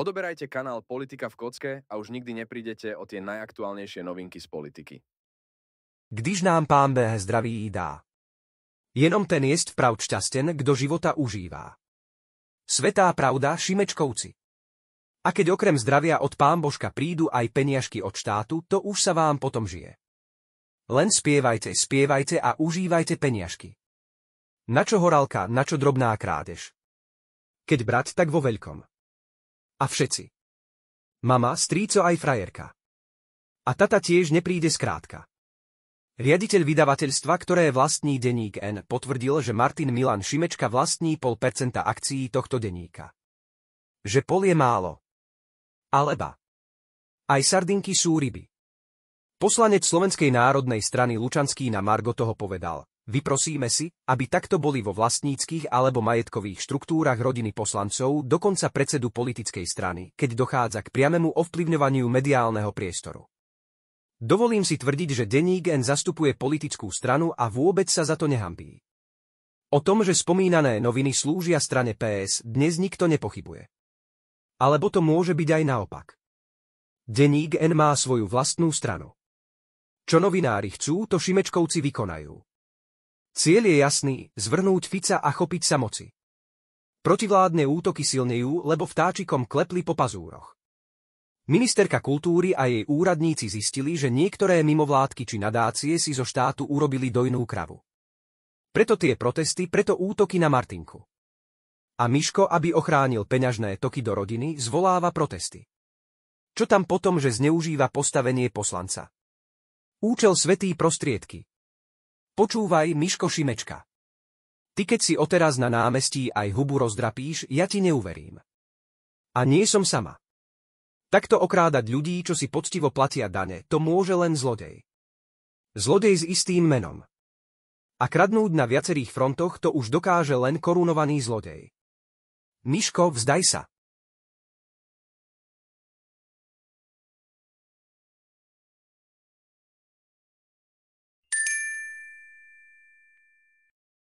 Odoberajte kanál Politika v kocke a už nikdy neprídete o tie najaktuálnejšie novinky z politiky. Když nám pán Beh zdraví i dá. Jenom ten jest vprav šťasten, kdo života užívá. Svetá pravda Šimečkovci. A keď okrem zdravia od pán Božka prídu aj peniažky od štátu, to už sa vám potom žije. Len spievajte, spievajte a užívajte peniažky. Na čo horálka, na čo drobná krádež. Keď brat, tak vo veľkom. A všetci. Mama, strýco aj frajerka. A tata tiež nepríde skrátka. Riaditeľ vydavateľstva, ktoré vlastní denník N, potvrdil, že Martin Milan Šimečka vlastní pol percenta akcií tohto denníka. Že pol je málo. Aleba. Aj sardinky sú ryby. Poslanec Slovenskej národnej strany Lučanský na Margo toho povedal, Vyprosíme si, aby takto boli vo vlastníckých alebo majetkových štruktúrach rodiny poslancov dokonca predsedu politickej strany, keď dochádza k priamemu ovplyvňovaniu mediálneho priestoru. Dovolím si tvrdiť, že denník N zastupuje politickú stranu a vôbec sa za to nehambí. O tom, že spomínané noviny slúžia strane PS, dnes nikto nepochybuje. Alebo to môže byť aj naopak. Deník N má svoju vlastnú stranu. Čo novinári chcú, to Šimečkovci vykonajú. Cieľ je jasný, zvrnúť Fica a chopiť sa moci. Protivládne útoky silnejú, lebo vtáčikom klepli po pazúroch. Ministerka kultúry a jej úradníci zistili, že niektoré mimovládky či nadácie si zo štátu urobili dojnú kravu. Preto tie protesty, preto útoky na Martinku. A Miško, aby ochránil peňažné toky do rodiny, zvoláva protesty. Čo tam potom, že zneužíva postavenie poslanca? Účel svetý prostriedky. Počúvaj, Miško Šimečka. Ty keď si oteraz na námestí aj hubu rozdrapíš, ja ti neuverím. A nie som sama. Takto okrádať ľudí, čo si poctivo platia dane, to môže len zlodej. Zlodej s istým menom. A kradnúť na viacerých frontoch to už dokáže len korunovaný zlodej. Miško, vzdaj sa.